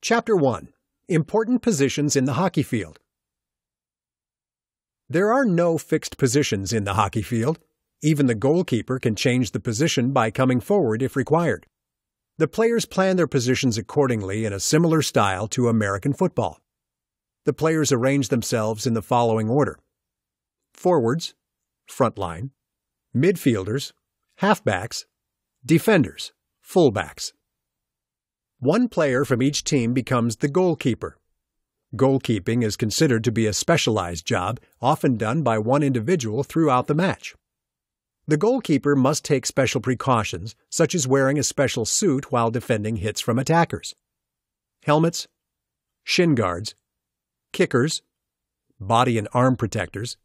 Chapter 1 Important Positions in the Hockey Field. There are no fixed positions in the hockey field. Even the goalkeeper can change the position by coming forward if required. The players plan their positions accordingly in a similar style to American football. The players arrange themselves in the following order forwards, front line, midfielders, halfbacks, defenders, fullbacks. One player from each team becomes the goalkeeper. Goalkeeping is considered to be a specialized job, often done by one individual throughout the match. The goalkeeper must take special precautions, such as wearing a special suit while defending hits from attackers. Helmets, shin guards, kickers, body and arm protectors,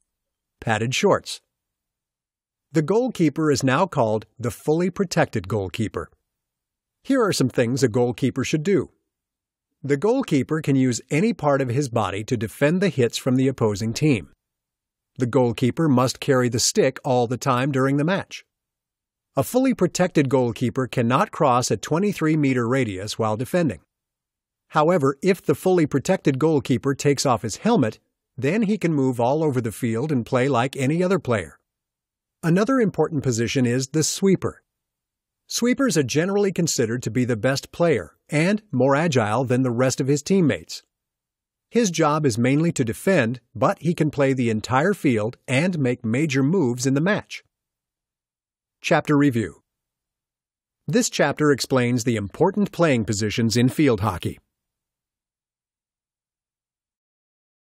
padded shorts. The goalkeeper is now called the fully protected goalkeeper. Here are some things a goalkeeper should do. The goalkeeper can use any part of his body to defend the hits from the opposing team. The goalkeeper must carry the stick all the time during the match. A fully protected goalkeeper cannot cross a 23 meter radius while defending. However, if the fully protected goalkeeper takes off his helmet, then he can move all over the field and play like any other player. Another important position is the sweeper. Sweepers are generally considered to be the best player and more agile than the rest of his teammates. His job is mainly to defend, but he can play the entire field and make major moves in the match. Chapter Review This chapter explains the important playing positions in field hockey.